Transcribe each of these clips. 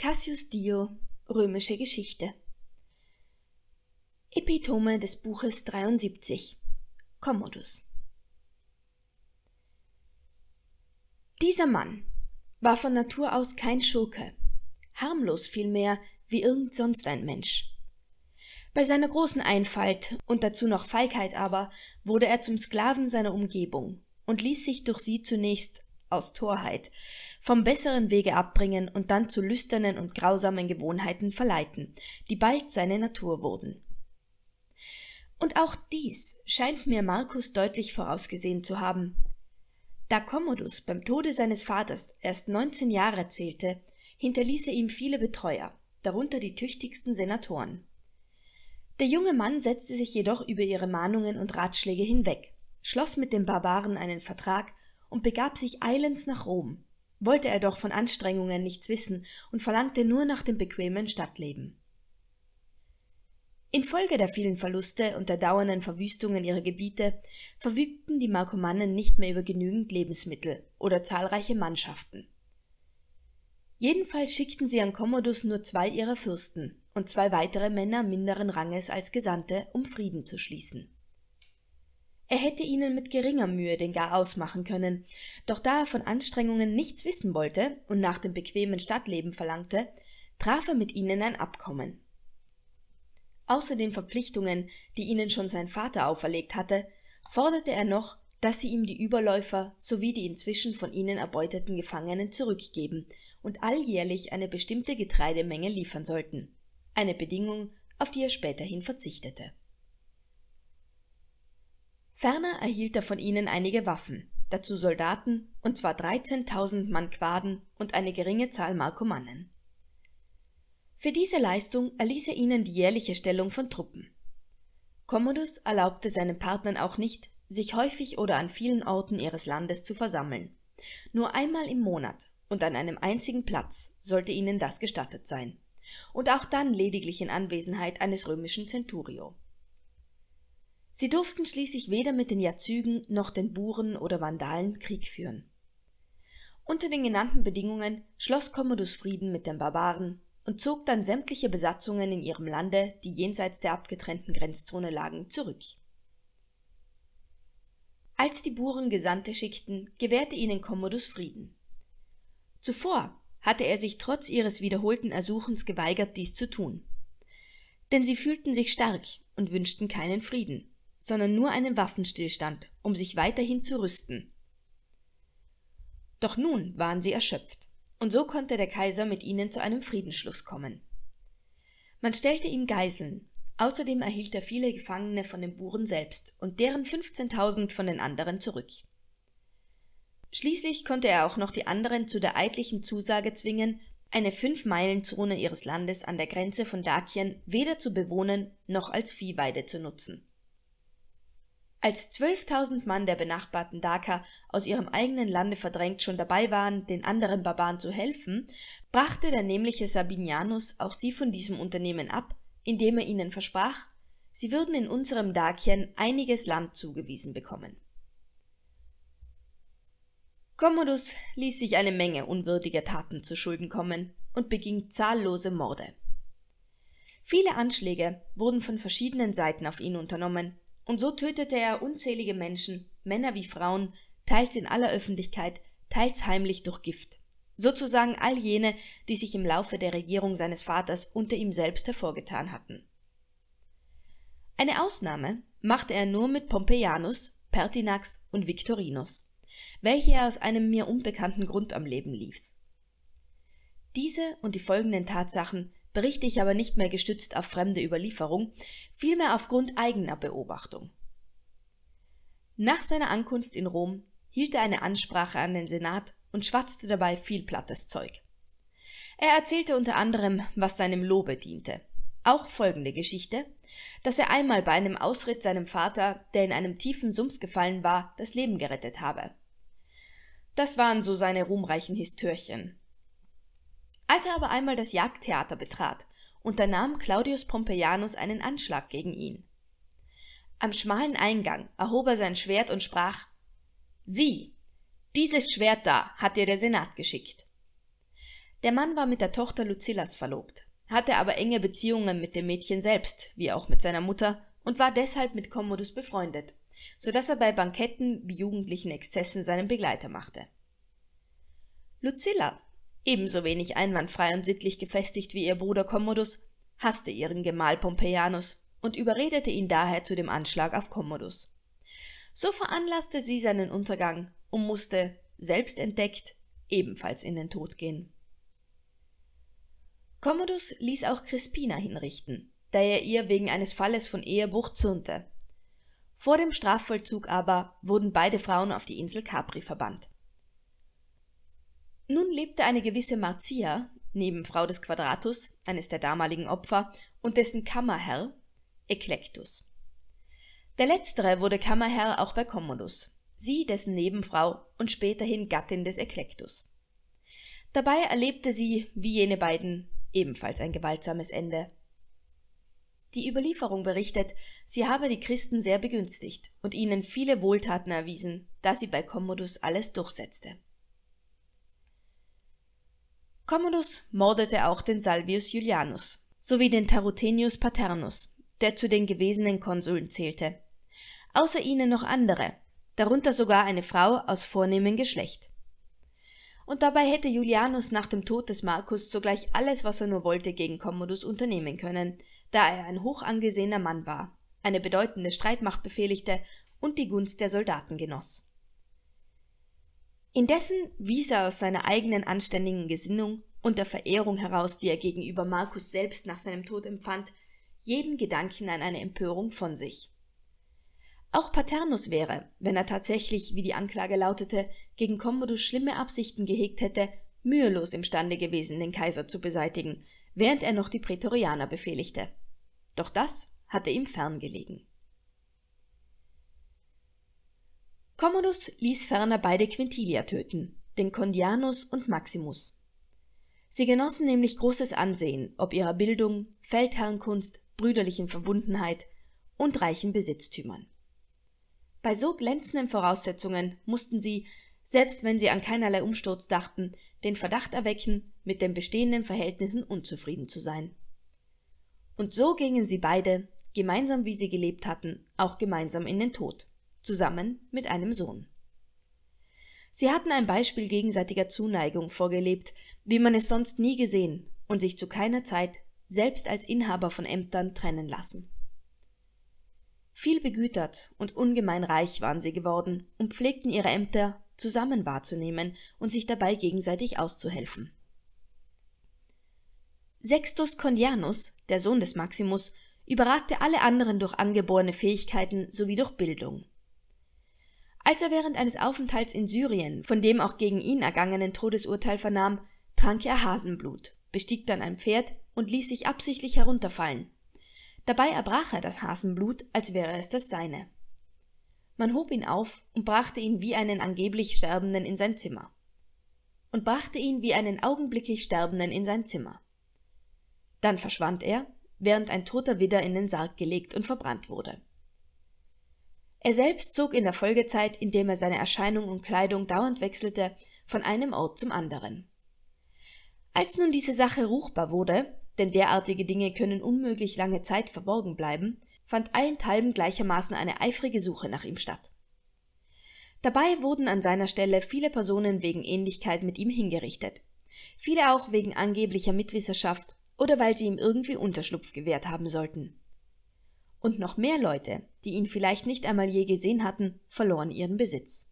Cassius Dio, Römische Geschichte. Epitome des Buches 73. Commodus. Dieser Mann war von Natur aus kein Schurke, harmlos vielmehr wie irgend sonst ein Mensch. Bei seiner großen Einfalt und dazu noch Feigheit aber wurde er zum Sklaven seiner Umgebung und ließ sich durch sie zunächst aus Torheit vom besseren Wege abbringen und dann zu lüsternen und grausamen Gewohnheiten verleiten, die bald seine Natur wurden. Und auch dies scheint mir Markus deutlich vorausgesehen zu haben. Da Commodus beim Tode seines Vaters erst 19 Jahre zählte, hinterließ er ihm viele Betreuer, darunter die tüchtigsten Senatoren. Der junge Mann setzte sich jedoch über ihre Mahnungen und Ratschläge hinweg, schloss mit den Barbaren einen Vertrag und begab sich eilends nach Rom, wollte er doch von Anstrengungen nichts wissen und verlangte nur nach dem bequemen Stadtleben. Infolge der vielen Verluste und der dauernden Verwüstungen ihrer Gebiete verfügten die Markomannen nicht mehr über genügend Lebensmittel oder zahlreiche Mannschaften. Jedenfalls schickten sie an Commodus nur zwei ihrer Fürsten und zwei weitere Männer minderen Ranges als Gesandte, um Frieden zu schließen. Er hätte ihnen mit geringer Mühe den Gar ausmachen können, doch da er von Anstrengungen nichts wissen wollte und nach dem bequemen Stadtleben verlangte, traf er mit ihnen ein Abkommen. Außer den Verpflichtungen, die ihnen schon sein Vater auferlegt hatte, forderte er noch, dass sie ihm die Überläufer sowie die inzwischen von ihnen erbeuteten Gefangenen zurückgeben und alljährlich eine bestimmte Getreidemenge liefern sollten, eine Bedingung, auf die er späterhin verzichtete. Ferner erhielt er von ihnen einige Waffen, dazu Soldaten, und zwar 13.000 Mann Quaden und eine geringe Zahl Markomannen. Für diese Leistung erließ er ihnen die jährliche Stellung von Truppen. Commodus erlaubte seinen Partnern auch nicht, sich häufig oder an vielen Orten ihres Landes zu versammeln. Nur einmal im Monat und an einem einzigen Platz sollte ihnen das gestattet sein, und auch dann lediglich in Anwesenheit eines römischen Centurio. Sie durften schließlich weder mit den Jazygen noch den Buren oder Vandalen Krieg führen. Unter den genannten Bedingungen schloss Commodus Frieden mit den Barbaren und zog dann sämtliche Besatzungen in ihrem Lande, die jenseits der abgetrennten Grenzzone lagen, zurück. Als die Buren Gesandte schickten, gewährte ihnen Commodus Frieden. Zuvor hatte er sich trotz ihres wiederholten Ersuchens geweigert, dies zu tun. Denn sie fühlten sich stark und wünschten keinen Frieden sondern nur einen Waffenstillstand, um sich weiterhin zu rüsten. Doch nun waren sie erschöpft, und so konnte der Kaiser mit ihnen zu einem Friedensschluss kommen. Man stellte ihm Geiseln, außerdem erhielt er viele Gefangene von den Buren selbst und deren 15.000 von den anderen zurück. Schließlich konnte er auch noch die anderen zu der eidlichen Zusage zwingen, eine Fünf-Meilen-Zone ihres Landes an der Grenze von Dakien weder zu bewohnen noch als Viehweide zu nutzen. Als 12.000 Mann der benachbarten Daker aus ihrem eigenen Lande verdrängt schon dabei waren, den anderen Barbaren zu helfen, brachte der nämliche Sabinianus auch sie von diesem Unternehmen ab, indem er ihnen versprach, sie würden in unserem Dakien einiges Land zugewiesen bekommen. Commodus ließ sich eine Menge unwürdiger Taten zu Schulden kommen und beging zahllose Morde. Viele Anschläge wurden von verschiedenen Seiten auf ihn unternommen, und so tötete er unzählige Menschen, Männer wie Frauen, teils in aller Öffentlichkeit, teils heimlich durch Gift. Sozusagen all jene, die sich im Laufe der Regierung seines Vaters unter ihm selbst hervorgetan hatten. Eine Ausnahme machte er nur mit Pompeianus, Pertinax und Victorinus, welche er aus einem mir unbekannten Grund am Leben ließ. Diese und die folgenden Tatsachen berichte ich aber nicht mehr gestützt auf fremde Überlieferung, vielmehr aufgrund eigener Beobachtung. Nach seiner Ankunft in Rom hielt er eine Ansprache an den Senat und schwatzte dabei viel plattes Zeug. Er erzählte unter anderem, was seinem Lobe diente. Auch folgende Geschichte, dass er einmal bei einem Ausritt seinem Vater, der in einem tiefen Sumpf gefallen war, das Leben gerettet habe. Das waren so seine ruhmreichen Histörchen. Als er aber einmal das Jagdtheater betrat, unternahm Claudius Pompeianus einen Anschlag gegen ihn. Am schmalen Eingang erhob er sein Schwert und sprach Sieh, dieses Schwert da hat dir der Senat geschickt. Der Mann war mit der Tochter Lucillas verlobt, hatte aber enge Beziehungen mit dem Mädchen selbst, wie auch mit seiner Mutter, und war deshalb mit Commodus befreundet, so dass er bei Banketten wie jugendlichen Exzessen seinen Begleiter machte. Lucilla ebenso wenig einwandfrei und sittlich gefestigt wie ihr Bruder Commodus, hasste ihren Gemahl Pompeianus und überredete ihn daher zu dem Anschlag auf Commodus. So veranlasste sie seinen Untergang und musste, selbst entdeckt, ebenfalls in den Tod gehen. Commodus ließ auch Crispina hinrichten, da er ihr wegen eines Falles von Ehebruch zürnte. Vor dem Strafvollzug aber wurden beide Frauen auf die Insel Capri verbannt. Nun lebte eine gewisse Marzia, Nebenfrau des Quadratus, eines der damaligen Opfer, und dessen Kammerherr, Eklektus. Der letztere wurde Kammerherr auch bei Commodus, sie dessen Nebenfrau und späterhin Gattin des Eklektus. Dabei erlebte sie, wie jene beiden, ebenfalls ein gewaltsames Ende. Die Überlieferung berichtet, sie habe die Christen sehr begünstigt und ihnen viele Wohltaten erwiesen, da sie bei Commodus alles durchsetzte. Commodus mordete auch den Salvius Julianus sowie den Tarutenius Paternus, der zu den gewesenen Konsuln zählte. Außer ihnen noch andere, darunter sogar eine Frau aus vornehmem Geschlecht. Und dabei hätte Julianus nach dem Tod des Marcus sogleich alles, was er nur wollte, gegen Commodus unternehmen können, da er ein hoch angesehener Mann war, eine bedeutende Streitmacht befehligte und die Gunst der Soldaten genoss. Indessen wies er aus seiner eigenen anständigen Gesinnung und der Verehrung heraus, die er gegenüber Markus selbst nach seinem Tod empfand, jeden Gedanken an eine Empörung von sich. Auch Paternus wäre, wenn er tatsächlich, wie die Anklage lautete, gegen Commodus schlimme Absichten gehegt hätte, mühelos imstande gewesen, den Kaiser zu beseitigen, während er noch die Prätorianer befehligte. Doch das hatte ihm ferngelegen. Commodus ließ ferner beide Quintilier töten, den Condianus und Maximus. Sie genossen nämlich großes Ansehen ob ihrer Bildung, Feldherrenkunst, brüderlichen Verbundenheit und reichen Besitztümern. Bei so glänzenden Voraussetzungen mussten sie, selbst wenn sie an keinerlei Umsturz dachten, den Verdacht erwecken, mit den bestehenden Verhältnissen unzufrieden zu sein. Und so gingen sie beide, gemeinsam wie sie gelebt hatten, auch gemeinsam in den Tod zusammen mit einem Sohn. Sie hatten ein Beispiel gegenseitiger Zuneigung vorgelebt, wie man es sonst nie gesehen, und sich zu keiner Zeit selbst als Inhaber von Ämtern trennen lassen. Viel begütert und ungemein reich waren sie geworden und pflegten ihre Ämter zusammen wahrzunehmen und sich dabei gegenseitig auszuhelfen. Sextus Condianus, der Sohn des Maximus, überragte alle anderen durch angeborene Fähigkeiten sowie durch Bildung. Als er während eines Aufenthalts in Syrien von dem auch gegen ihn ergangenen Todesurteil vernahm, trank er Hasenblut, bestieg dann ein Pferd und ließ sich absichtlich herunterfallen. Dabei erbrach er das Hasenblut, als wäre es das seine. Man hob ihn auf und brachte ihn wie einen angeblich Sterbenden in sein Zimmer. Und brachte ihn wie einen augenblicklich Sterbenden in sein Zimmer. Dann verschwand er, während ein toter Widder in den Sarg gelegt und verbrannt wurde. Er selbst zog in der Folgezeit, indem er seine Erscheinung und Kleidung dauernd wechselte, von einem Ort zum anderen. Als nun diese Sache ruchbar wurde, denn derartige Dinge können unmöglich lange Zeit verborgen bleiben, fand allenthalben gleichermaßen eine eifrige Suche nach ihm statt. Dabei wurden an seiner Stelle viele Personen wegen Ähnlichkeit mit ihm hingerichtet, viele auch wegen angeblicher Mitwisserschaft oder weil sie ihm irgendwie Unterschlupf gewährt haben sollten. Und noch mehr Leute, die ihn vielleicht nicht einmal je gesehen hatten, verloren ihren Besitz.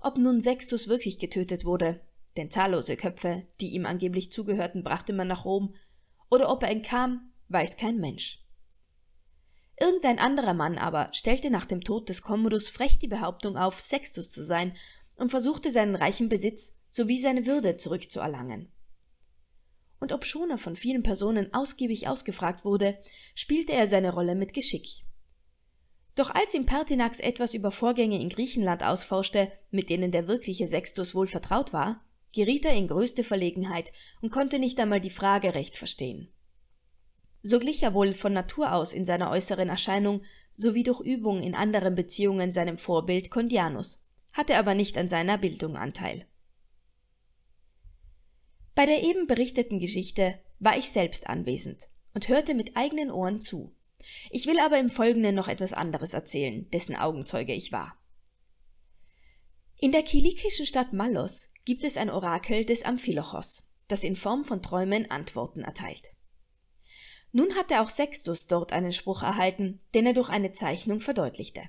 Ob nun Sextus wirklich getötet wurde, denn zahllose Köpfe, die ihm angeblich zugehörten, brachte man nach Rom, oder ob er entkam, weiß kein Mensch. Irgendein anderer Mann aber stellte nach dem Tod des Commodus frech die Behauptung auf, Sextus zu sein und versuchte seinen reichen Besitz sowie seine Würde zurückzuerlangen und obschon er von vielen Personen ausgiebig ausgefragt wurde, spielte er seine Rolle mit Geschick. Doch als ihm Pertinax etwas über Vorgänge in Griechenland ausforschte, mit denen der wirkliche Sextus wohl vertraut war, geriet er in größte Verlegenheit und konnte nicht einmal die Frage recht verstehen. So glich er wohl von Natur aus in seiner äußeren Erscheinung sowie durch Übung in anderen Beziehungen seinem Vorbild Kondianus, hatte aber nicht an seiner Bildung Anteil. Bei der eben berichteten Geschichte war ich selbst anwesend und hörte mit eigenen Ohren zu. Ich will aber im Folgenden noch etwas anderes erzählen, dessen Augenzeuge ich war. In der kilikischen Stadt Malos gibt es ein Orakel des Amphilochos, das in Form von Träumen Antworten erteilt. Nun hatte auch Sextus dort einen Spruch erhalten, den er durch eine Zeichnung verdeutlichte.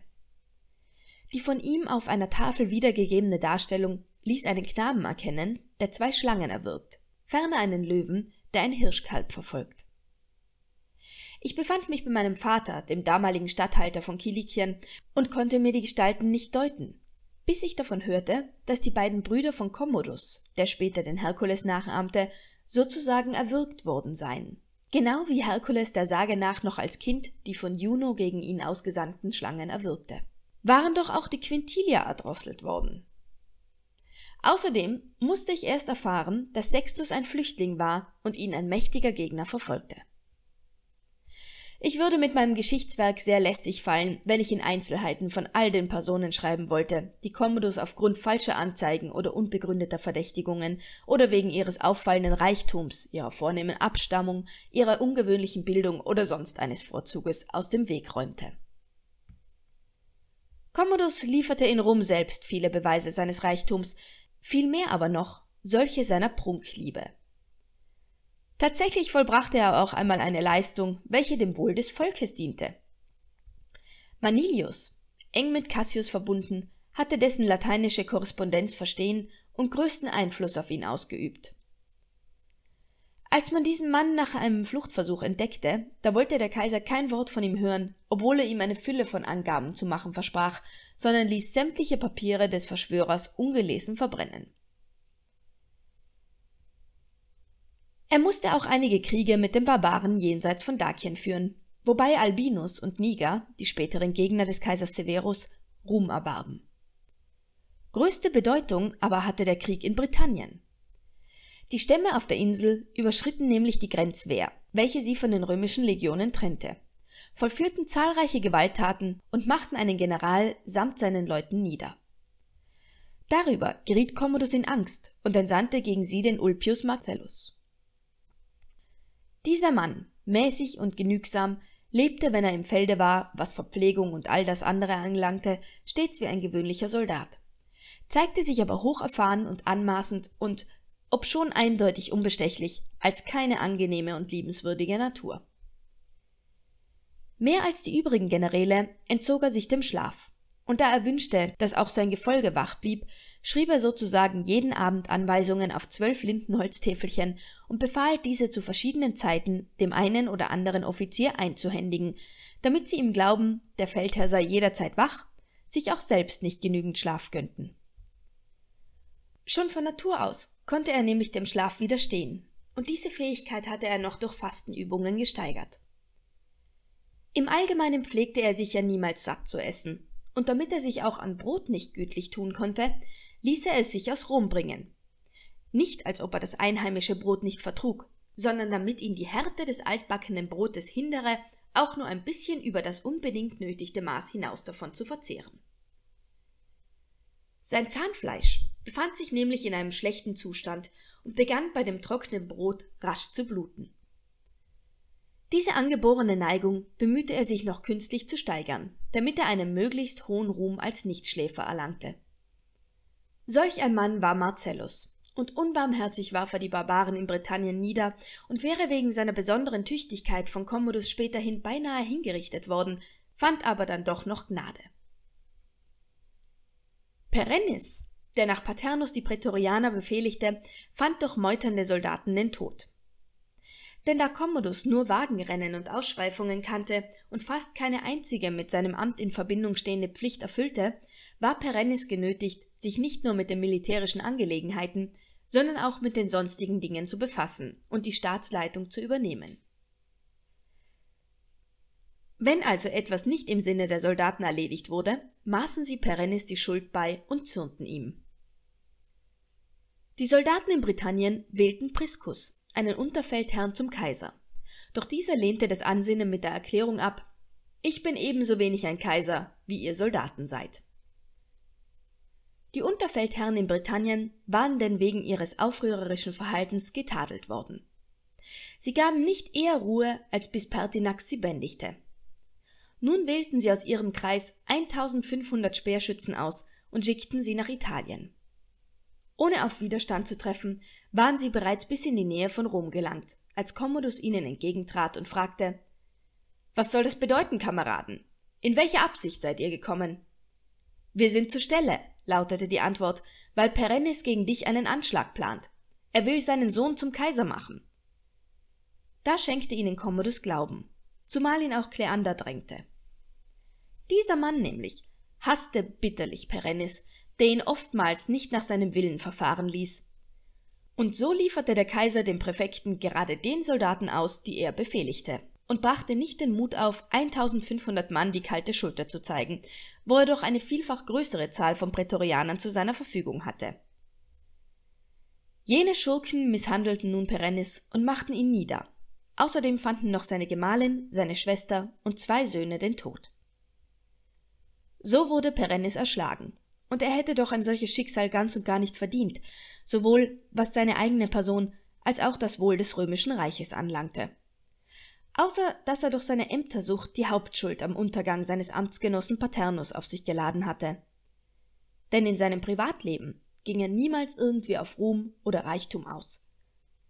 Die von ihm auf einer Tafel wiedergegebene Darstellung ließ einen Knaben erkennen, der zwei Schlangen erwirkt, ferner einen Löwen, der ein Hirschkalb verfolgt. Ich befand mich bei meinem Vater, dem damaligen Statthalter von Kilikien, und konnte mir die Gestalten nicht deuten, bis ich davon hörte, dass die beiden Brüder von Commodus, der später den Herkules nachahmte, sozusagen erwürgt worden seien. Genau wie Herkules der Sage nach noch als Kind die von Juno gegen ihn ausgesandten Schlangen erwürgte. Waren doch auch die Quintilia erdrosselt worden, Außerdem musste ich erst erfahren, dass Sextus ein Flüchtling war und ihn ein mächtiger Gegner verfolgte. Ich würde mit meinem Geschichtswerk sehr lästig fallen, wenn ich in Einzelheiten von all den Personen schreiben wollte, die Commodus aufgrund falscher Anzeigen oder unbegründeter Verdächtigungen oder wegen ihres auffallenden Reichtums, ihrer vornehmen Abstammung, ihrer ungewöhnlichen Bildung oder sonst eines Vorzuges aus dem Weg räumte. Commodus lieferte in Rom selbst viele Beweise seines Reichtums, vielmehr aber noch solche seiner Prunkliebe. Tatsächlich vollbrachte er auch einmal eine Leistung, welche dem Wohl des Volkes diente. Manilius, eng mit Cassius verbunden, hatte dessen lateinische Korrespondenz verstehen und größten Einfluss auf ihn ausgeübt. Als man diesen Mann nach einem Fluchtversuch entdeckte, da wollte der Kaiser kein Wort von ihm hören, obwohl er ihm eine Fülle von Angaben zu machen versprach, sondern ließ sämtliche Papiere des Verschwörers ungelesen verbrennen. Er musste auch einige Kriege mit den Barbaren jenseits von Dakien führen, wobei Albinus und Niger, die späteren Gegner des Kaisers Severus, Ruhm erwarben. Größte Bedeutung aber hatte der Krieg in Britannien. Die Stämme auf der Insel überschritten nämlich die Grenzwehr, welche sie von den römischen Legionen trennte, vollführten zahlreiche Gewalttaten und machten einen General samt seinen Leuten nieder. Darüber geriet Commodus in Angst und entsandte gegen sie den Ulpius Marcellus. Dieser Mann, mäßig und genügsam, lebte, wenn er im Felde war, was Verpflegung und all das andere anlangte, stets wie ein gewöhnlicher Soldat, zeigte sich aber hocherfahren und anmaßend und obschon eindeutig unbestechlich, als keine angenehme und liebenswürdige Natur. Mehr als die übrigen Generäle entzog er sich dem Schlaf, und da er wünschte, dass auch sein Gefolge wach blieb, schrieb er sozusagen jeden Abend Anweisungen auf zwölf Lindenholztäfelchen und befahl diese zu verschiedenen Zeiten dem einen oder anderen Offizier einzuhändigen, damit sie ihm glauben, der Feldherr sei jederzeit wach, sich auch selbst nicht genügend Schlaf gönnten. Schon von Natur aus konnte er nämlich dem Schlaf widerstehen, und diese Fähigkeit hatte er noch durch Fastenübungen gesteigert. Im Allgemeinen pflegte er sich ja niemals satt zu essen, und damit er sich auch an Brot nicht gütlich tun konnte, ließ er es sich aus Rom bringen. Nicht als ob er das einheimische Brot nicht vertrug, sondern damit ihn die Härte des altbackenen Brotes hindere, auch nur ein bisschen über das unbedingt nötigte Maß hinaus davon zu verzehren. Sein Zahnfleisch befand sich nämlich in einem schlechten Zustand und begann bei dem trockenen Brot rasch zu bluten. Diese angeborene Neigung bemühte er sich noch künstlich zu steigern, damit er einen möglichst hohen Ruhm als Nichtschläfer erlangte. Solch ein Mann war Marcellus, und unbarmherzig warf er die Barbaren in Britannien nieder und wäre wegen seiner besonderen Tüchtigkeit von Commodus späterhin beinahe hingerichtet worden, fand aber dann doch noch Gnade. Perennis, der nach Paternus die Prätorianer befehligte, fand durch meuternde Soldaten den Tod. Denn da Commodus nur Wagenrennen und Ausschweifungen kannte und fast keine einzige mit seinem Amt in Verbindung stehende Pflicht erfüllte, war Perennis genötigt, sich nicht nur mit den militärischen Angelegenheiten, sondern auch mit den sonstigen Dingen zu befassen und die Staatsleitung zu übernehmen. Wenn also etwas nicht im Sinne der Soldaten erledigt wurde, maßen sie Perennis die Schuld bei und zürnten ihm. Die Soldaten in Britannien wählten Priscus, einen Unterfeldherrn zum Kaiser. Doch dieser lehnte das Ansinnen mit der Erklärung ab, ich bin ebenso wenig ein Kaiser, wie ihr Soldaten seid. Die Unterfeldherren in Britannien waren denn wegen ihres aufrührerischen Verhaltens getadelt worden. Sie gaben nicht eher Ruhe, als bis Pertinax sie bändigte. Nun wählten sie aus ihrem Kreis 1500 Speerschützen aus und schickten sie nach Italien. Ohne auf Widerstand zu treffen, waren sie bereits bis in die Nähe von Rom gelangt, als Commodus ihnen entgegentrat und fragte Was soll das bedeuten, Kameraden? In welcher Absicht seid ihr gekommen? Wir sind zur Stelle, lautete die Antwort, weil Perennis gegen dich einen Anschlag plant. Er will seinen Sohn zum Kaiser machen. Da schenkte ihnen Commodus Glauben, zumal ihn auch Cleander drängte. Dieser Mann nämlich hasste bitterlich Perennis, der ihn oftmals nicht nach seinem Willen verfahren ließ. Und so lieferte der Kaiser dem Präfekten gerade den Soldaten aus, die er befehligte, und brachte nicht den Mut auf, 1500 Mann die kalte Schulter zu zeigen, wo er doch eine vielfach größere Zahl von Prätorianern zu seiner Verfügung hatte. Jene Schurken misshandelten nun Perennis und machten ihn nieder. Außerdem fanden noch seine Gemahlin, seine Schwester und zwei Söhne den Tod. So wurde Perennis erschlagen und er hätte doch ein solches Schicksal ganz und gar nicht verdient, sowohl was seine eigene Person als auch das Wohl des römischen Reiches anlangte. Außer dass er durch seine Ämtersucht die Hauptschuld am Untergang seines Amtsgenossen Paternus auf sich geladen hatte. Denn in seinem Privatleben ging er niemals irgendwie auf Ruhm oder Reichtum aus,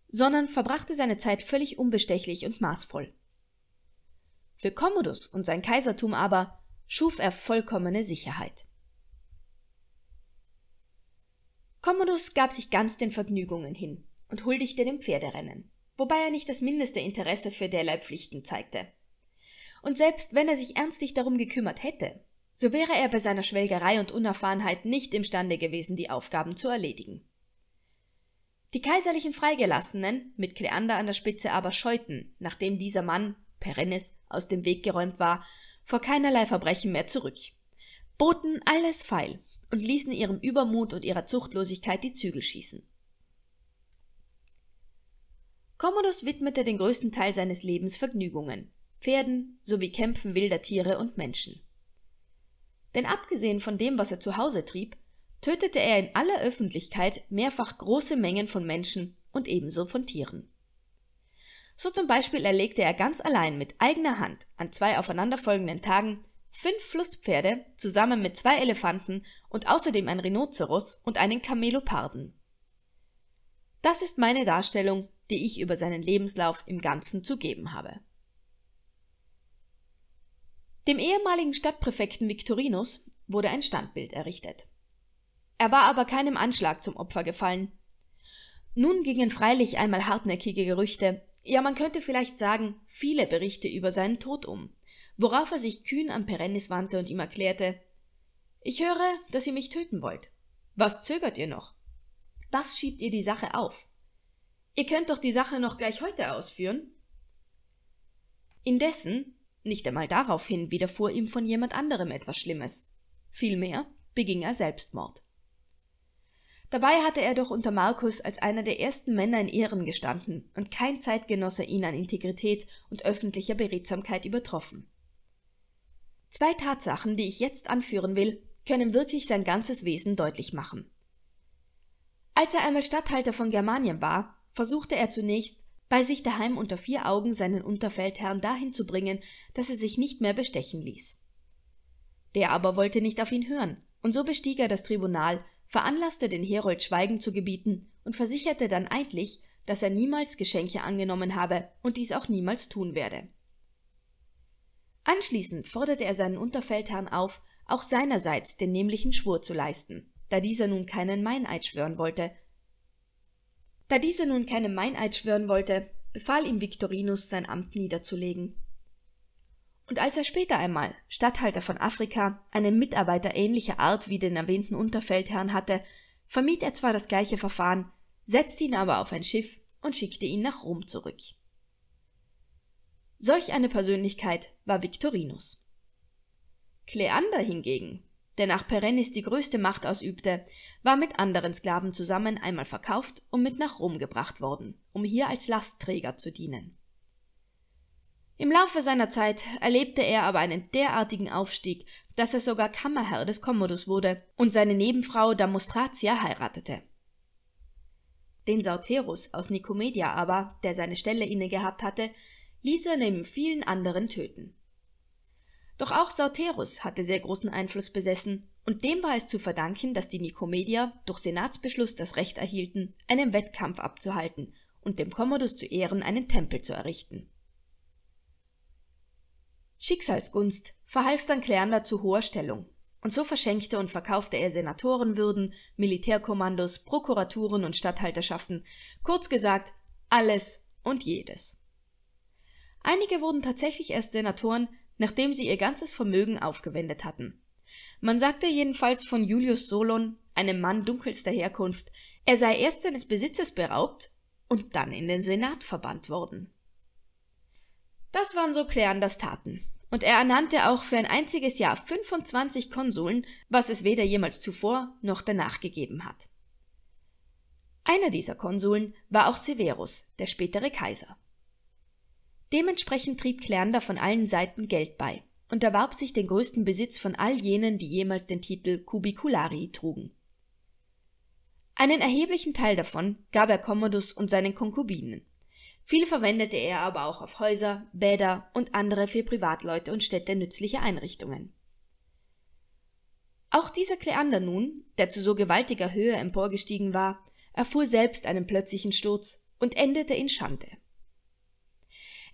sondern verbrachte seine Zeit völlig unbestechlich und maßvoll. Für Commodus und sein Kaisertum aber schuf er vollkommene Sicherheit. Commodus gab sich ganz den Vergnügungen hin und huldigte dem Pferderennen, wobei er nicht das mindeste Interesse für derlei Pflichten zeigte. Und selbst wenn er sich ernstlich darum gekümmert hätte, so wäre er bei seiner Schwelgerei und Unerfahrenheit nicht imstande gewesen, die Aufgaben zu erledigen. Die kaiserlichen Freigelassenen, mit Kleander an der Spitze aber scheuten, nachdem dieser Mann, Perennis, aus dem Weg geräumt war, vor keinerlei Verbrechen mehr zurück, boten alles feil und ließen ihrem Übermut und ihrer Zuchtlosigkeit die Zügel schießen. Commodus widmete den größten Teil seines Lebens Vergnügungen, Pferden sowie Kämpfen wilder Tiere und Menschen. Denn abgesehen von dem, was er zu Hause trieb, tötete er in aller Öffentlichkeit mehrfach große Mengen von Menschen und ebenso von Tieren. So zum Beispiel erlegte er ganz allein mit eigener Hand an zwei aufeinanderfolgenden Tagen fünf Flusspferde zusammen mit zwei Elefanten und außerdem ein Rhinoceros und einen Kameloparden. Das ist meine Darstellung, die ich über seinen Lebenslauf im Ganzen zu geben habe. Dem ehemaligen Stadtpräfekten Victorinus wurde ein Standbild errichtet. Er war aber keinem Anschlag zum Opfer gefallen. Nun gingen freilich einmal hartnäckige Gerüchte, ja man könnte vielleicht sagen, viele Berichte über seinen Tod um worauf er sich kühn an Perennis wandte und ihm erklärte, ich höre, dass ihr mich töten wollt. Was zögert ihr noch? Was schiebt ihr die Sache auf? Ihr könnt doch die Sache noch gleich heute ausführen. Indessen, nicht einmal daraufhin widerfuhr ihm von jemand anderem etwas Schlimmes. Vielmehr beging er Selbstmord. Dabei hatte er doch unter Markus als einer der ersten Männer in Ehren gestanden und kein Zeitgenosse ihn an Integrität und öffentlicher Beredsamkeit übertroffen. Zwei Tatsachen, die ich jetzt anführen will, können wirklich sein ganzes Wesen deutlich machen. Als er einmal Statthalter von Germanien war, versuchte er zunächst, bei sich daheim unter vier Augen seinen Unterfeldherrn dahin zu bringen, dass er sich nicht mehr bestechen ließ. Der aber wollte nicht auf ihn hören, und so bestieg er das Tribunal, veranlasste den Herold Schweigen zu gebieten und versicherte dann eidlich, dass er niemals Geschenke angenommen habe und dies auch niemals tun werde. Anschließend forderte er seinen Unterfeldherrn auf, auch seinerseits den nämlichen Schwur zu leisten, da dieser nun keinen Meineid schwören wollte. Da dieser nun keinen Meineid schwören wollte, befahl ihm Victorinus, sein Amt niederzulegen. Und als er später einmal, Statthalter von Afrika, einen Mitarbeiter ähnlicher Art wie den erwähnten Unterfeldherrn hatte, vermied er zwar das gleiche Verfahren, setzte ihn aber auf ein Schiff und schickte ihn nach Rom zurück. Solch eine Persönlichkeit war Victorinus. Kleander hingegen, der nach Perennis die größte Macht ausübte, war mit anderen Sklaven zusammen einmal verkauft und mit nach Rom gebracht worden, um hier als Lastträger zu dienen. Im Laufe seiner Zeit erlebte er aber einen derartigen Aufstieg, dass er sogar Kammerherr des Commodus wurde und seine Nebenfrau Damostratia heiratete. Den Sauterus aus Nikomedia aber, der seine Stelle inne gehabt hatte, ließ er neben vielen anderen töten. Doch auch Sauterus hatte sehr großen Einfluss besessen, und dem war es zu verdanken, dass die Nikomedia durch Senatsbeschluss das Recht erhielten, einen Wettkampf abzuhalten und dem Commodus zu Ehren einen Tempel zu errichten. Schicksalsgunst verhalf dann Kleander zu hoher Stellung, und so verschenkte und verkaufte er Senatorenwürden, Militärkommandos, Prokuraturen und Statthalterschaften, kurz gesagt alles und jedes. Einige wurden tatsächlich erst Senatoren, nachdem sie ihr ganzes Vermögen aufgewendet hatten. Man sagte jedenfalls von Julius Solon, einem Mann dunkelster Herkunft, er sei erst seines Besitzes beraubt und dann in den Senat verbannt worden. Das waren so Kleanders Taten. Und er ernannte auch für ein einziges Jahr 25 Konsuln, was es weder jemals zuvor noch danach gegeben hat. Einer dieser Konsuln war auch Severus, der spätere Kaiser. Dementsprechend trieb Cleander von allen Seiten Geld bei und erwarb sich den größten Besitz von all jenen, die jemals den Titel Cubiculari trugen. Einen erheblichen Teil davon gab er Commodus und seinen Konkubinen. Viel verwendete er aber auch auf Häuser, Bäder und andere für Privatleute und Städte nützliche Einrichtungen. Auch dieser Kleander nun, der zu so gewaltiger Höhe emporgestiegen war, erfuhr selbst einen plötzlichen Sturz und endete in Schande.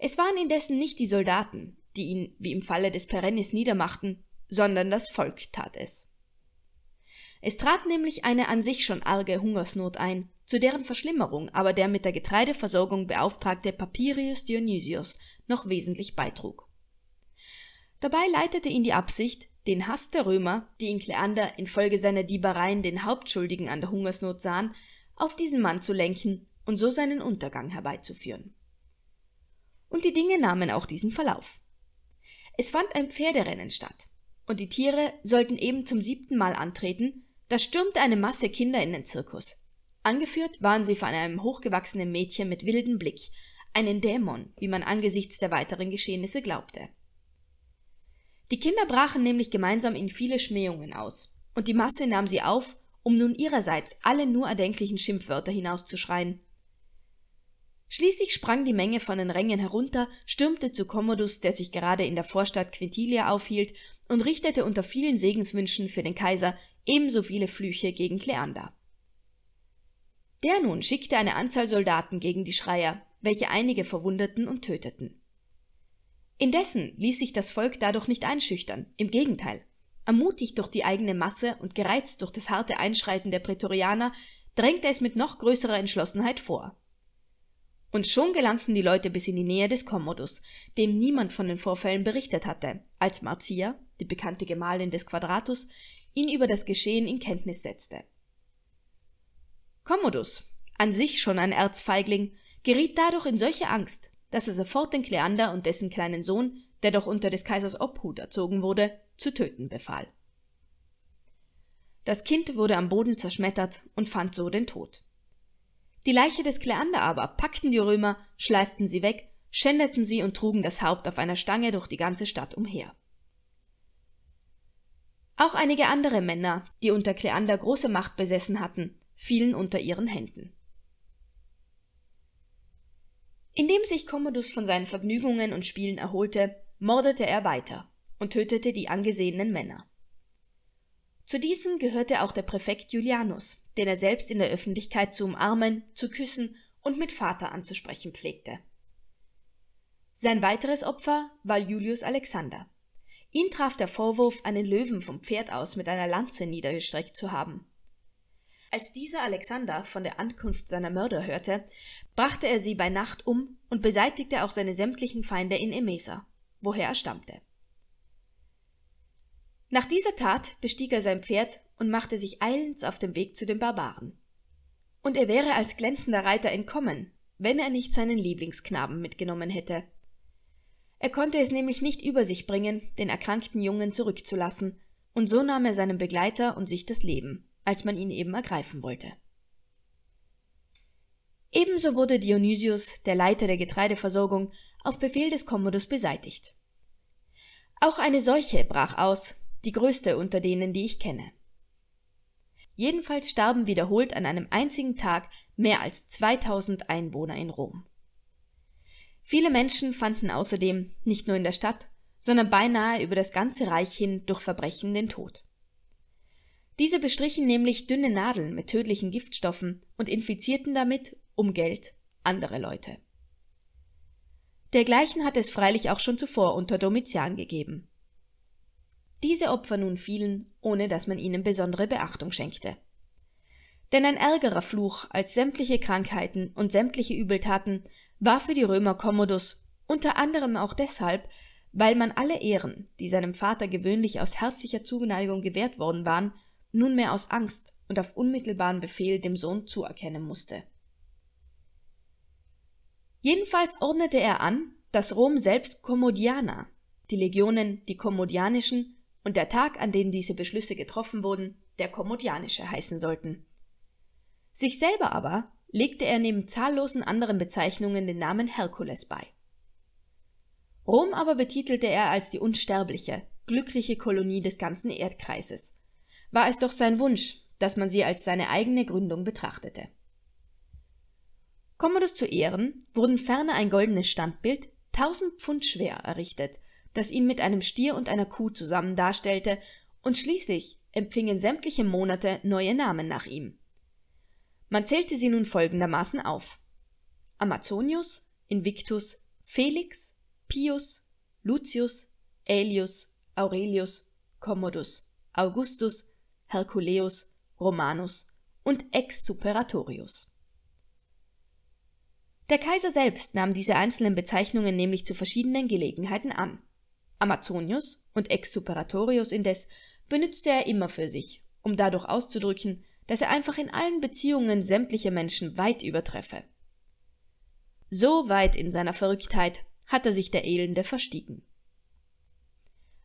Es waren indessen nicht die Soldaten, die ihn, wie im Falle des Perennis, niedermachten, sondern das Volk tat es. Es trat nämlich eine an sich schon arge Hungersnot ein, zu deren Verschlimmerung aber der mit der Getreideversorgung beauftragte Papirius Dionysius noch wesentlich beitrug. Dabei leitete ihn die Absicht, den Hass der Römer, die in Kleander infolge seiner Diebereien den Hauptschuldigen an der Hungersnot sahen, auf diesen Mann zu lenken und so seinen Untergang herbeizuführen und die Dinge nahmen auch diesen Verlauf. Es fand ein Pferderennen statt und die Tiere sollten eben zum siebten Mal antreten, da stürmte eine Masse Kinder in den Zirkus. Angeführt waren sie von einem hochgewachsenen Mädchen mit wildem Blick, einen Dämon, wie man angesichts der weiteren Geschehnisse glaubte. Die Kinder brachen nämlich gemeinsam in viele Schmähungen aus, und die Masse nahm sie auf, um nun ihrerseits alle nur erdenklichen Schimpfwörter hinauszuschreien, Schließlich sprang die Menge von den Rängen herunter, stürmte zu Commodus, der sich gerade in der Vorstadt Quintilia aufhielt, und richtete unter vielen Segenswünschen für den Kaiser ebenso viele Flüche gegen Kleander. Der nun schickte eine Anzahl Soldaten gegen die Schreier, welche einige verwundeten und töteten. Indessen ließ sich das Volk dadurch nicht einschüchtern, im Gegenteil. Ermutigt durch die eigene Masse und gereizt durch das harte Einschreiten der Prätorianer, drängte es mit noch größerer Entschlossenheit vor. Und schon gelangten die Leute bis in die Nähe des Commodus, dem niemand von den Vorfällen berichtet hatte, als Marzia, die bekannte Gemahlin des Quadratus, ihn über das Geschehen in Kenntnis setzte. Commodus, an sich schon ein Erzfeigling, geriet dadurch in solche Angst, dass er sofort den Kleander und dessen kleinen Sohn, der doch unter des Kaisers Obhut erzogen wurde, zu töten befahl. Das Kind wurde am Boden zerschmettert und fand so den Tod. Die Leiche des Kleander aber packten die Römer, schleiften sie weg, schändeten sie und trugen das Haupt auf einer Stange durch die ganze Stadt umher. Auch einige andere Männer, die unter Kleander große Macht besessen hatten, fielen unter ihren Händen. Indem sich Commodus von seinen Vergnügungen und Spielen erholte, mordete er weiter und tötete die angesehenen Männer. Zu diesen gehörte auch der Präfekt Julianus, den er selbst in der Öffentlichkeit zu umarmen, zu küssen und mit Vater anzusprechen pflegte. Sein weiteres Opfer war Julius Alexander. Ihn traf der Vorwurf, einen Löwen vom Pferd aus mit einer Lanze niedergestreckt zu haben. Als dieser Alexander von der Ankunft seiner Mörder hörte, brachte er sie bei Nacht um und beseitigte auch seine sämtlichen Feinde in Emesa, woher er stammte. Nach dieser Tat bestieg er sein Pferd und machte sich eilends auf den Weg zu den Barbaren. Und er wäre als glänzender Reiter entkommen, wenn er nicht seinen Lieblingsknaben mitgenommen hätte. Er konnte es nämlich nicht über sich bringen, den erkrankten Jungen zurückzulassen, und so nahm er seinen Begleiter und sich das Leben, als man ihn eben ergreifen wollte. Ebenso wurde Dionysius, der Leiter der Getreideversorgung, auf Befehl des Commodus beseitigt. Auch eine Seuche brach aus, die größte unter denen, die ich kenne. Jedenfalls starben wiederholt an einem einzigen Tag mehr als 2000 Einwohner in Rom. Viele Menschen fanden außerdem nicht nur in der Stadt, sondern beinahe über das ganze Reich hin durch Verbrechen den Tod. Diese bestrichen nämlich dünne Nadeln mit tödlichen Giftstoffen und infizierten damit, um Geld, andere Leute. Dergleichen hat es freilich auch schon zuvor unter Domitian gegeben. Diese Opfer nun fielen, ohne dass man ihnen besondere Beachtung schenkte. Denn ein ärgerer Fluch als sämtliche Krankheiten und sämtliche Übeltaten war für die Römer Commodus, unter anderem auch deshalb, weil man alle Ehren, die seinem Vater gewöhnlich aus herzlicher Zuneigung gewährt worden waren, nunmehr aus Angst und auf unmittelbaren Befehl dem Sohn zuerkennen musste. Jedenfalls ordnete er an, dass Rom selbst Commodiana, die Legionen, die Commodianischen und der Tag, an dem diese Beschlüsse getroffen wurden, der kommodianische heißen sollten. Sich selber aber legte er neben zahllosen anderen Bezeichnungen den Namen Herkules bei. Rom aber betitelte er als die unsterbliche, glückliche Kolonie des ganzen Erdkreises. War es doch sein Wunsch, dass man sie als seine eigene Gründung betrachtete. Commodus zu Ehren wurden ferner ein goldenes Standbild, 1000 Pfund schwer, errichtet das ihn mit einem Stier und einer Kuh zusammen darstellte, und schließlich empfingen sämtliche Monate neue Namen nach ihm. Man zählte sie nun folgendermaßen auf Amazonius, Invictus, Felix, Pius, Lucius, Aelius, Aurelius, Commodus, Augustus, Herculeus, Romanus und Ex Superatorius. Der Kaiser selbst nahm diese einzelnen Bezeichnungen nämlich zu verschiedenen Gelegenheiten an. Amazonius und ex Superatorius indes benützte er immer für sich, um dadurch auszudrücken, dass er einfach in allen Beziehungen sämtliche Menschen weit übertreffe. So weit in seiner Verrücktheit hatte sich der Elende verstiegen.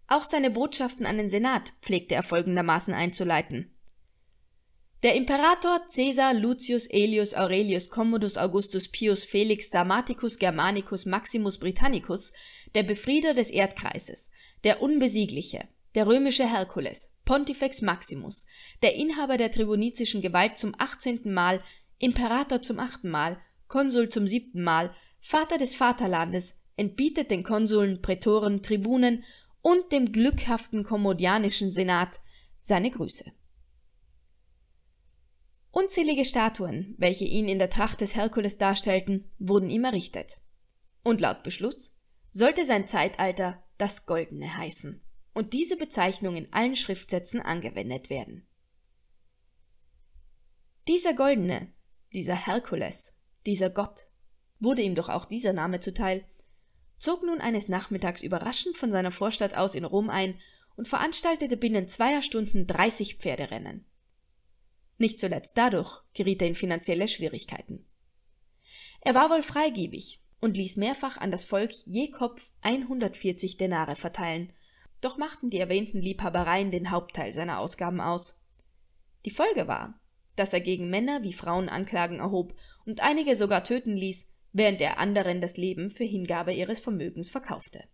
Auch seine Botschaften an den Senat pflegte er folgendermaßen einzuleiten. Der Imperator Caesar Lucius Aelius Aurelius Commodus Augustus Pius Felix Sarmaticus Germanicus Maximus Britannicus, der Befrieder des Erdkreises, der Unbesiegliche, der römische Herkules, Pontifex Maximus, der Inhaber der tribunizischen Gewalt zum 18. Mal, Imperator zum 8. Mal, Konsul zum 7. Mal, Vater des Vaterlandes, entbietet den Konsuln, Prätoren, Tribunen und dem glückhaften kommodianischen Senat seine Grüße. Unzählige Statuen, welche ihn in der Tracht des Herkules darstellten, wurden ihm errichtet. Und laut Beschluss sollte sein Zeitalter das Goldene heißen und diese Bezeichnung in allen Schriftsätzen angewendet werden. Dieser Goldene, dieser Herkules, dieser Gott, wurde ihm doch auch dieser Name zuteil, zog nun eines Nachmittags überraschend von seiner Vorstadt aus in Rom ein und veranstaltete binnen zweier Stunden 30 Pferderennen. Nicht zuletzt dadurch geriet er in finanzielle Schwierigkeiten. Er war wohl freigebig und ließ mehrfach an das Volk je Kopf 140 Denare verteilen, doch machten die erwähnten Liebhabereien den Hauptteil seiner Ausgaben aus. Die Folge war, dass er gegen Männer wie Frauen Anklagen erhob und einige sogar töten ließ, während er anderen das Leben für Hingabe ihres Vermögens verkaufte.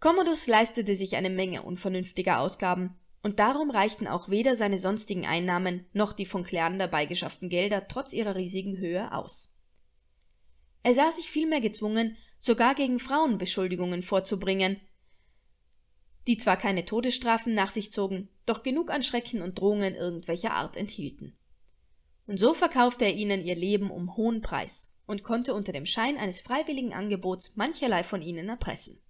Commodus leistete sich eine Menge unvernünftiger Ausgaben, und darum reichten auch weder seine sonstigen Einnahmen noch die von dabei geschafften Gelder trotz ihrer riesigen Höhe aus. Er sah sich vielmehr gezwungen, sogar gegen Frauen Beschuldigungen vorzubringen, die zwar keine Todesstrafen nach sich zogen, doch genug an Schrecken und Drohungen irgendwelcher Art enthielten. Und so verkaufte er ihnen ihr Leben um hohen Preis und konnte unter dem Schein eines freiwilligen Angebots mancherlei von ihnen erpressen.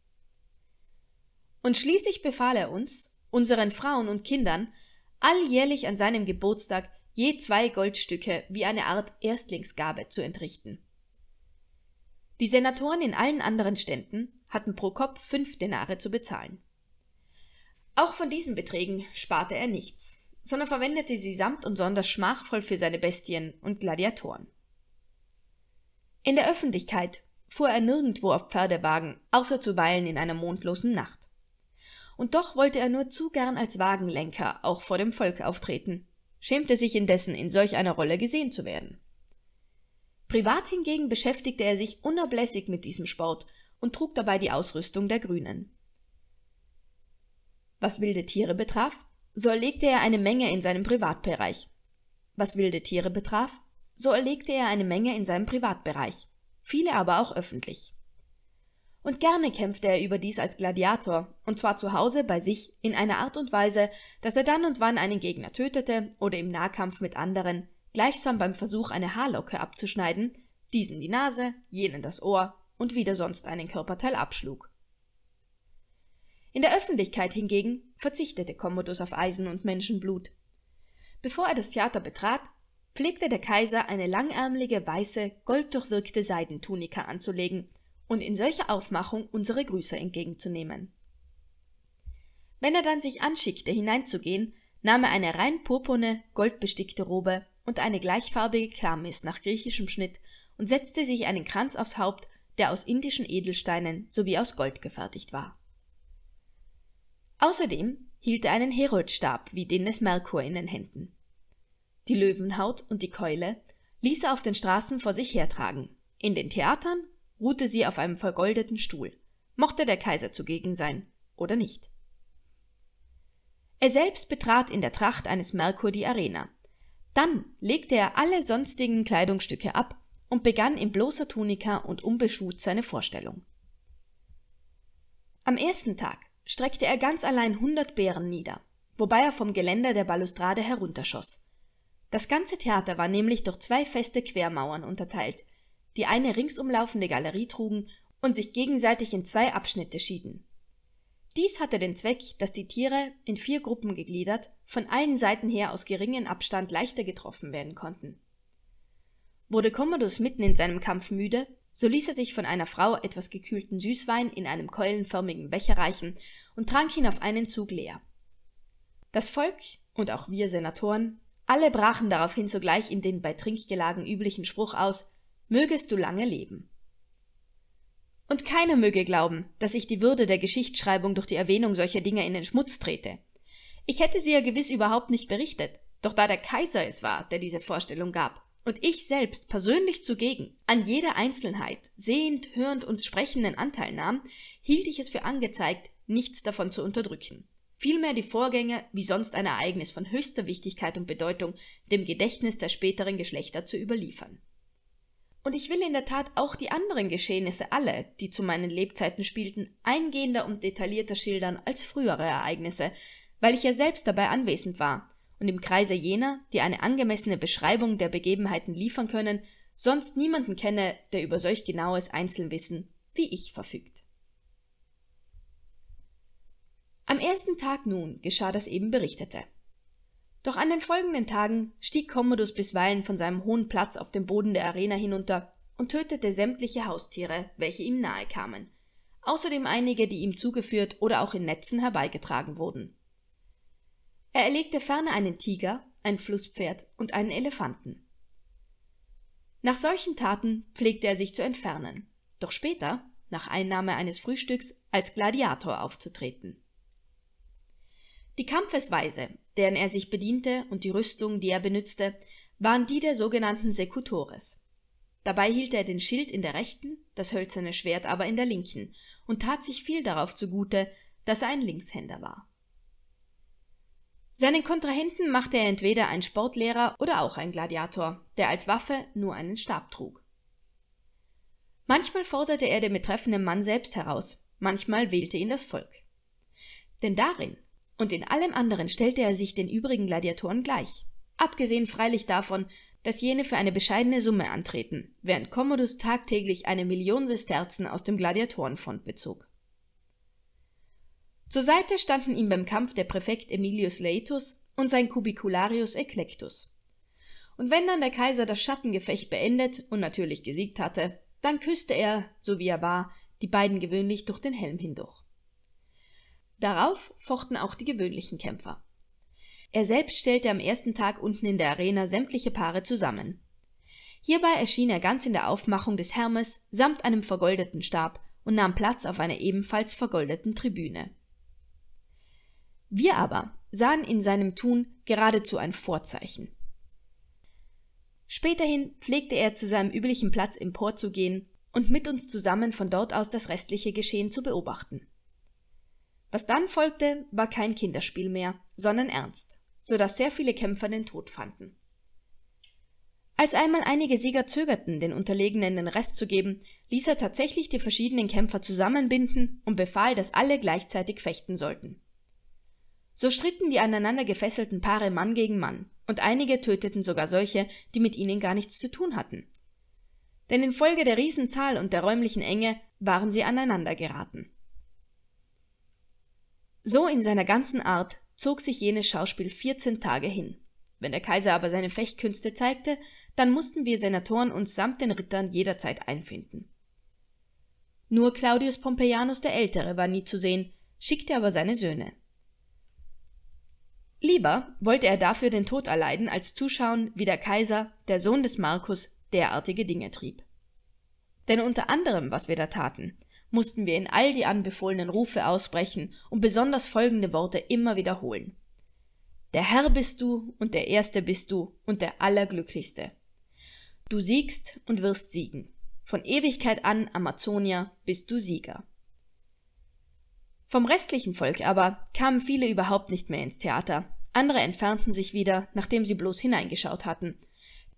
Und schließlich befahl er uns, unseren Frauen und Kindern alljährlich an seinem Geburtstag je zwei Goldstücke wie eine Art Erstlingsgabe zu entrichten. Die Senatoren in allen anderen Ständen hatten pro Kopf fünf Denare zu bezahlen. Auch von diesen Beträgen sparte er nichts, sondern verwendete sie samt und sonders schmachvoll für seine Bestien und Gladiatoren. In der Öffentlichkeit fuhr er nirgendwo auf Pferdewagen, außer zuweilen in einer mondlosen Nacht und doch wollte er nur zu gern als Wagenlenker auch vor dem Volk auftreten, schämte sich indessen, in solch einer Rolle gesehen zu werden. Privat hingegen beschäftigte er sich unablässig mit diesem Sport und trug dabei die Ausrüstung der Grünen. Was wilde Tiere betraf, so erlegte er eine Menge in seinem Privatbereich. Was wilde Tiere betraf, so erlegte er eine Menge in seinem Privatbereich, viele aber auch öffentlich und gerne kämpfte er überdies als Gladiator, und zwar zu Hause bei sich in einer Art und Weise, dass er dann und wann einen Gegner tötete oder im Nahkampf mit anderen, gleichsam beim Versuch, eine Haarlocke abzuschneiden, diesen die Nase, jenen das Ohr und wieder sonst einen Körperteil abschlug. In der Öffentlichkeit hingegen verzichtete Commodus auf Eisen und Menschenblut. Bevor er das Theater betrat, pflegte der Kaiser eine langärmelige, weiße, golddurchwirkte Seidentunika anzulegen, und in solcher Aufmachung unsere Grüße entgegenzunehmen. Wenn er dann sich anschickte, hineinzugehen, nahm er eine rein purpurne, goldbestickte Robe und eine gleichfarbige Klamis nach griechischem Schnitt und setzte sich einen Kranz aufs Haupt, der aus indischen Edelsteinen sowie aus Gold gefertigt war. Außerdem hielt er einen Heroldstab wie den des Merkur in den Händen. Die Löwenhaut und die Keule ließ er auf den Straßen vor sich hertragen, in den Theatern ruhte sie auf einem vergoldeten Stuhl, mochte der Kaiser zugegen sein oder nicht. Er selbst betrat in der Tracht eines Merkur die Arena. Dann legte er alle sonstigen Kleidungsstücke ab und begann in bloßer Tunika und unbeschuht seine Vorstellung. Am ersten Tag streckte er ganz allein hundert Bären nieder, wobei er vom Geländer der Balustrade herunterschoss. Das ganze Theater war nämlich durch zwei feste Quermauern unterteilt – die eine ringsumlaufende Galerie trugen und sich gegenseitig in zwei Abschnitte schieden. Dies hatte den Zweck, dass die Tiere, in vier Gruppen gegliedert, von allen Seiten her aus geringem Abstand leichter getroffen werden konnten. Wurde Commodus mitten in seinem Kampf müde, so ließ er sich von einer Frau etwas gekühlten Süßwein in einem keulenförmigen Becher reichen und trank ihn auf einen Zug leer. Das Volk und auch wir Senatoren, alle brachen daraufhin sogleich in den bei Trinkgelagen üblichen Spruch aus, mögest du lange leben. Und keiner möge glauben, dass ich die Würde der Geschichtsschreibung durch die Erwähnung solcher Dinge in den Schmutz trete. Ich hätte sie ja gewiss überhaupt nicht berichtet, doch da der Kaiser es war, der diese Vorstellung gab, und ich selbst persönlich zugegen, an jeder Einzelheit, sehend, hörend und sprechenden Anteil nahm, hielt ich es für angezeigt, nichts davon zu unterdrücken. Vielmehr die Vorgänge, wie sonst ein Ereignis von höchster Wichtigkeit und Bedeutung, dem Gedächtnis der späteren Geschlechter zu überliefern. Und ich will in der Tat auch die anderen Geschehnisse alle, die zu meinen Lebzeiten spielten, eingehender und detaillierter schildern als frühere Ereignisse, weil ich ja selbst dabei anwesend war und im Kreise jener, die eine angemessene Beschreibung der Begebenheiten liefern können, sonst niemanden kenne, der über solch genaues Einzelwissen wie ich verfügt. Am ersten Tag nun geschah das eben Berichtete. Doch an den folgenden Tagen stieg Commodus bisweilen von seinem hohen Platz auf dem Boden der Arena hinunter und tötete sämtliche Haustiere, welche ihm nahe kamen. Außerdem einige, die ihm zugeführt oder auch in Netzen herbeigetragen wurden. Er erlegte ferner einen Tiger, ein Flusspferd und einen Elefanten. Nach solchen Taten pflegte er sich zu entfernen, doch später, nach Einnahme eines Frühstücks, als Gladiator aufzutreten. Die Kampfesweise deren er sich bediente, und die Rüstung, die er benützte, waren die der sogenannten Sekutores. Dabei hielt er den Schild in der rechten, das hölzerne Schwert aber in der linken und tat sich viel darauf zugute, dass er ein Linkshänder war. Seinen Kontrahenten machte er entweder einen Sportlehrer oder auch einen Gladiator, der als Waffe nur einen Stab trug. Manchmal forderte er den betreffenden Mann selbst heraus, manchmal wählte ihn das Volk. Denn darin und in allem anderen stellte er sich den übrigen Gladiatoren gleich, abgesehen freilich davon, dass jene für eine bescheidene Summe antreten, während Commodus tagtäglich eine Million Sesterzen aus dem Gladiatorenfond bezog. Zur Seite standen ihm beim Kampf der Präfekt Emilius Laetus und sein Cubicularius Eclectus. Und wenn dann der Kaiser das Schattengefecht beendet und natürlich gesiegt hatte, dann küsste er, so wie er war, die beiden gewöhnlich durch den Helm hindurch. Darauf fochten auch die gewöhnlichen Kämpfer. Er selbst stellte am ersten Tag unten in der Arena sämtliche Paare zusammen. Hierbei erschien er ganz in der Aufmachung des Hermes samt einem vergoldeten Stab und nahm Platz auf einer ebenfalls vergoldeten Tribüne. Wir aber sahen in seinem Tun geradezu ein Vorzeichen. Späterhin pflegte er zu seinem üblichen Platz emporzugehen und mit uns zusammen von dort aus das restliche Geschehen zu beobachten. Was dann folgte, war kein Kinderspiel mehr, sondern ernst, so dass sehr viele Kämpfer den Tod fanden. Als einmal einige Sieger zögerten, den Unterlegenen den Rest zu geben, ließ er tatsächlich die verschiedenen Kämpfer zusammenbinden und befahl, dass alle gleichzeitig fechten sollten. So stritten die aneinander gefesselten Paare Mann gegen Mann, und einige töteten sogar solche, die mit ihnen gar nichts zu tun hatten. Denn infolge der Riesenzahl und der räumlichen Enge waren sie aneinander geraten. So in seiner ganzen Art zog sich jenes Schauspiel 14 Tage hin. Wenn der Kaiser aber seine Fechtkünste zeigte, dann mussten wir Senatoren uns samt den Rittern jederzeit einfinden. Nur Claudius Pompeianus der Ältere war nie zu sehen, schickte aber seine Söhne. Lieber wollte er dafür den Tod erleiden, als zuschauen, wie der Kaiser, der Sohn des Markus, derartige Dinge trieb. Denn unter anderem, was wir da taten, mussten wir in all die anbefohlenen Rufe ausbrechen und besonders folgende Worte immer wiederholen. Der Herr bist du und der Erste bist du und der Allerglücklichste. Du siegst und wirst siegen. Von Ewigkeit an, Amazonia, bist du Sieger. Vom restlichen Volk aber kamen viele überhaupt nicht mehr ins Theater, andere entfernten sich wieder, nachdem sie bloß hineingeschaut hatten,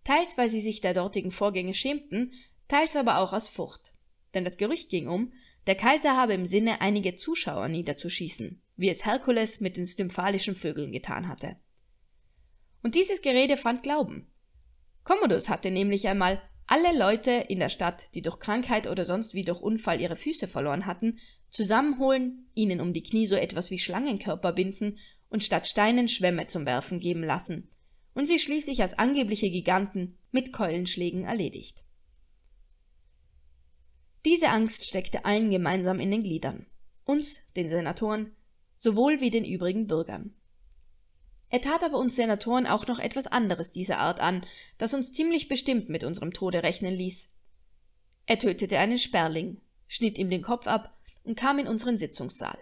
teils weil sie sich der dortigen Vorgänge schämten, teils aber auch aus Furcht denn das Gerücht ging um, der Kaiser habe im Sinne, einige Zuschauer niederzuschießen, wie es Herkules mit den stymphalischen Vögeln getan hatte. Und dieses Gerede fand Glauben. Commodus hatte nämlich einmal alle Leute in der Stadt, die durch Krankheit oder sonst wie durch Unfall ihre Füße verloren hatten, zusammenholen, ihnen um die Knie so etwas wie Schlangenkörper binden und statt Steinen Schwämme zum Werfen geben lassen und sie schließlich als angebliche Giganten mit Keulenschlägen erledigt. Diese Angst steckte allen gemeinsam in den Gliedern, uns, den Senatoren, sowohl wie den übrigen Bürgern. Er tat aber uns Senatoren auch noch etwas anderes dieser Art an, das uns ziemlich bestimmt mit unserem Tode rechnen ließ. Er tötete einen Sperling, schnitt ihm den Kopf ab und kam in unseren Sitzungssaal.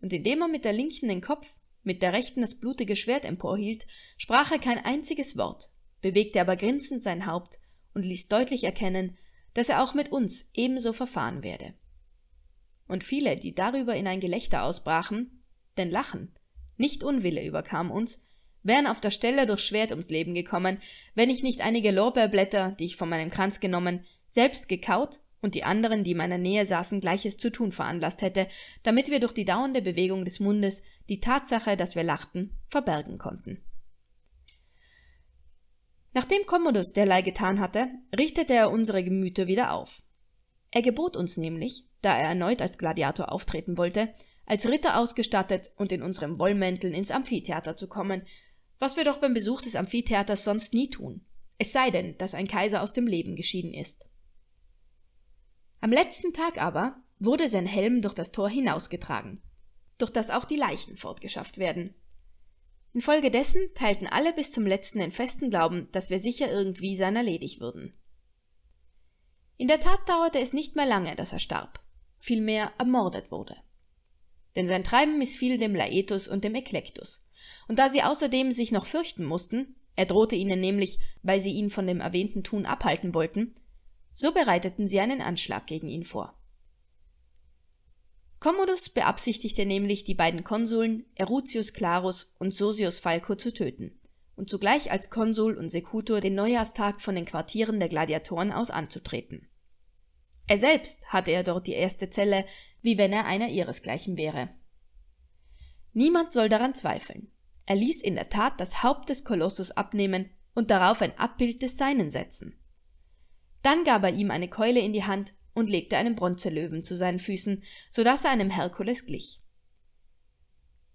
Und indem er mit der linken den Kopf, mit der rechten das blutige Schwert emporhielt, sprach er kein einziges Wort, bewegte aber grinsend sein Haupt und ließ deutlich erkennen, dass er auch mit uns ebenso verfahren werde. Und viele, die darüber in ein Gelächter ausbrachen, denn Lachen, nicht Unwille überkam uns, wären auf der Stelle durch Schwert ums Leben gekommen, wenn ich nicht einige Lorbeerblätter, die ich von meinem Kranz genommen, selbst gekaut und die anderen, die in meiner Nähe saßen, gleiches zu tun veranlasst hätte, damit wir durch die dauernde Bewegung des Mundes die Tatsache, dass wir lachten, verbergen konnten. Nachdem Commodus derlei getan hatte, richtete er unsere Gemüter wieder auf. Er gebot uns nämlich, da er erneut als Gladiator auftreten wollte, als Ritter ausgestattet und in unserem Wollmänteln ins Amphitheater zu kommen, was wir doch beim Besuch des Amphitheaters sonst nie tun, es sei denn, dass ein Kaiser aus dem Leben geschieden ist. Am letzten Tag aber wurde sein Helm durch das Tor hinausgetragen, durch das auch die Leichen fortgeschafft werden, Infolgedessen teilten alle bis zum letzten den festen Glauben, dass wir sicher irgendwie seiner ledig würden. In der Tat dauerte es nicht mehr lange, dass er starb, vielmehr ermordet wurde. Denn sein Treiben missfiel dem Laetus und dem Eklektus, und da sie außerdem sich noch fürchten mussten, er drohte ihnen nämlich, weil sie ihn von dem erwähnten Tun abhalten wollten, so bereiteten sie einen Anschlag gegen ihn vor. Commodus beabsichtigte nämlich, die beiden Konsuln Erutius Clarus und Sosius Falco zu töten und zugleich als Konsul und Sekutor den Neujahrstag von den Quartieren der Gladiatoren aus anzutreten. Er selbst hatte er dort die erste Zelle, wie wenn er einer ihresgleichen wäre. Niemand soll daran zweifeln. Er ließ in der Tat das Haupt des Kolossus abnehmen und darauf ein Abbild des Seinen setzen. Dann gab er ihm eine Keule in die Hand und legte einen Bronzelöwen zu seinen Füßen, so dass er einem Herkules glich.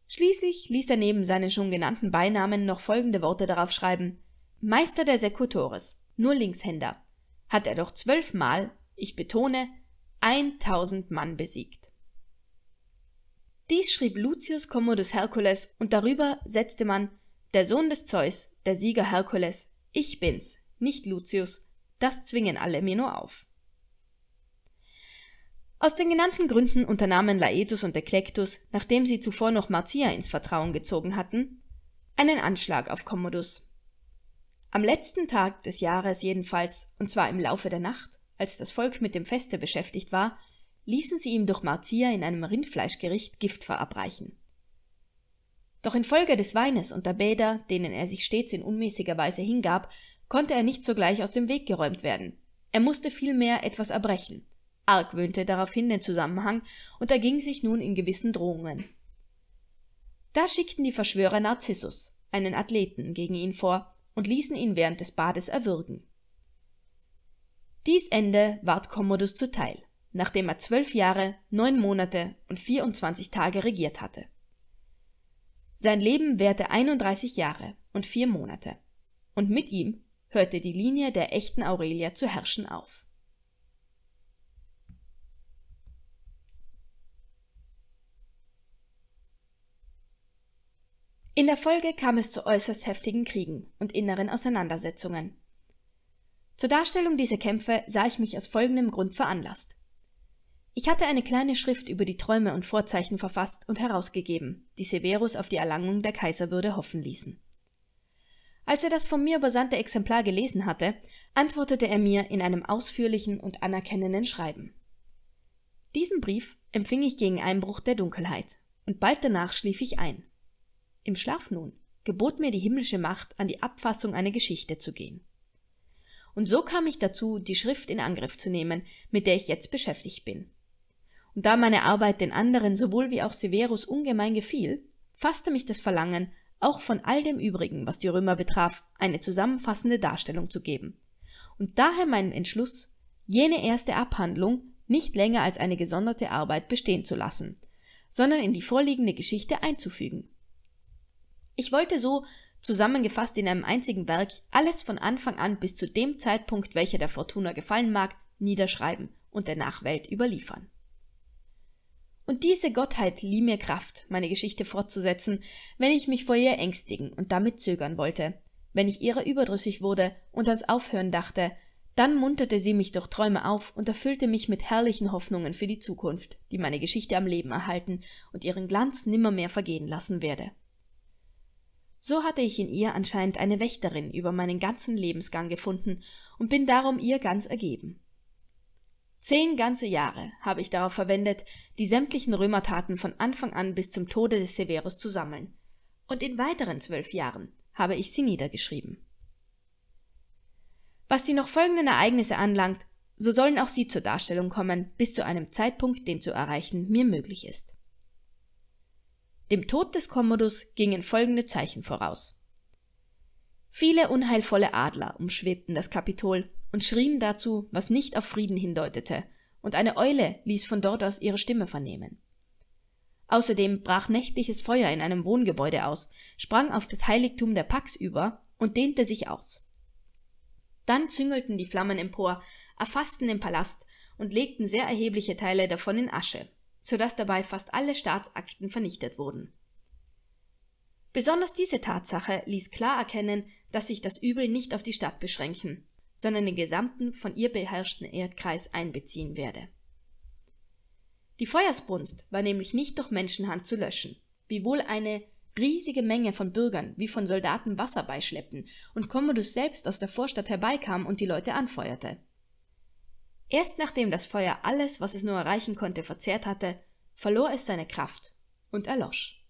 Schließlich ließ er neben seinen schon genannten Beinamen noch folgende Worte darauf schreiben: Meister der Sekutores, nur Linkshänder, hat er doch zwölfmal, ich betone, 1000 Mann besiegt. Dies schrieb Lucius Commodus Herkules und darüber setzte man der Sohn des Zeus, der Sieger Herkules, ich bin's, nicht Lucius, das zwingen alle mir nur auf. Aus den genannten Gründen unternahmen Laetus und Eklektus, nachdem sie zuvor noch Marzia ins Vertrauen gezogen hatten, einen Anschlag auf Commodus. Am letzten Tag des Jahres jedenfalls, und zwar im Laufe der Nacht, als das Volk mit dem Feste beschäftigt war, ließen sie ihm durch Marzia in einem Rindfleischgericht Gift verabreichen. Doch infolge des Weines und der Bäder, denen er sich stets in unmäßiger Weise hingab, konnte er nicht sogleich aus dem Weg geräumt werden. Er musste vielmehr etwas erbrechen argwöhnte daraufhin den Zusammenhang und erging sich nun in gewissen Drohungen. Da schickten die Verschwörer Narzissus, einen Athleten, gegen ihn vor und ließen ihn während des Bades erwürgen. Dies Ende ward Commodus zuteil, nachdem er zwölf Jahre, neun Monate und 24 Tage regiert hatte. Sein Leben währte 31 Jahre und vier Monate. Und mit ihm hörte die Linie der echten Aurelia zu herrschen auf. In der Folge kam es zu äußerst heftigen Kriegen und inneren Auseinandersetzungen. Zur Darstellung dieser Kämpfe sah ich mich aus folgendem Grund veranlasst. Ich hatte eine kleine Schrift über die Träume und Vorzeichen verfasst und herausgegeben, die Severus auf die Erlangung der Kaiserwürde hoffen ließen. Als er das von mir übersandte Exemplar gelesen hatte, antwortete er mir in einem ausführlichen und anerkennenden Schreiben. Diesen Brief empfing ich gegen Einbruch der Dunkelheit, und bald danach schlief ich ein. Im Schlaf nun gebot mir die himmlische Macht, an die Abfassung einer Geschichte zu gehen. Und so kam ich dazu, die Schrift in Angriff zu nehmen, mit der ich jetzt beschäftigt bin. Und da meine Arbeit den anderen sowohl wie auch Severus ungemein gefiel, fasste mich das Verlangen, auch von all dem Übrigen, was die Römer betraf, eine zusammenfassende Darstellung zu geben. Und daher meinen Entschluss, jene erste Abhandlung nicht länger als eine gesonderte Arbeit bestehen zu lassen, sondern in die vorliegende Geschichte einzufügen ich wollte so, zusammengefasst in einem einzigen Werk, alles von Anfang an bis zu dem Zeitpunkt, welcher der Fortuna gefallen mag, niederschreiben und der Nachwelt überliefern. Und diese Gottheit lieh mir Kraft, meine Geschichte fortzusetzen, wenn ich mich vor ihr ängstigen und damit zögern wollte, wenn ich ihrer überdrüssig wurde und ans Aufhören dachte, dann munterte sie mich durch Träume auf und erfüllte mich mit herrlichen Hoffnungen für die Zukunft, die meine Geschichte am Leben erhalten und ihren Glanz nimmermehr vergehen lassen werde. So hatte ich in ihr anscheinend eine Wächterin über meinen ganzen Lebensgang gefunden und bin darum ihr ganz ergeben. Zehn ganze Jahre habe ich darauf verwendet, die sämtlichen Römertaten von Anfang an bis zum Tode des Severus zu sammeln. Und in weiteren zwölf Jahren habe ich sie niedergeschrieben. Was die noch folgenden Ereignisse anlangt, so sollen auch sie zur Darstellung kommen, bis zu einem Zeitpunkt, den zu erreichen mir möglich ist. Dem Tod des Commodus gingen folgende Zeichen voraus. Viele unheilvolle Adler umschwebten das Kapitol und schrien dazu, was nicht auf Frieden hindeutete, und eine Eule ließ von dort aus ihre Stimme vernehmen. Außerdem brach nächtliches Feuer in einem Wohngebäude aus, sprang auf das Heiligtum der Pax über und dehnte sich aus. Dann züngelten die Flammen empor, erfassten den Palast und legten sehr erhebliche Teile davon in Asche sodass dabei fast alle Staatsakten vernichtet wurden. Besonders diese Tatsache ließ klar erkennen, dass sich das Übel nicht auf die Stadt beschränken, sondern den gesamten von ihr beherrschten Erdkreis einbeziehen werde. Die Feuersbrunst war nämlich nicht durch Menschenhand zu löschen, wiewohl eine riesige Menge von Bürgern wie von Soldaten Wasser beischleppten und Commodus selbst aus der Vorstadt herbeikam und die Leute anfeuerte. Erst nachdem das Feuer alles, was es nur erreichen konnte, verzehrt hatte, verlor es seine Kraft und erlosch.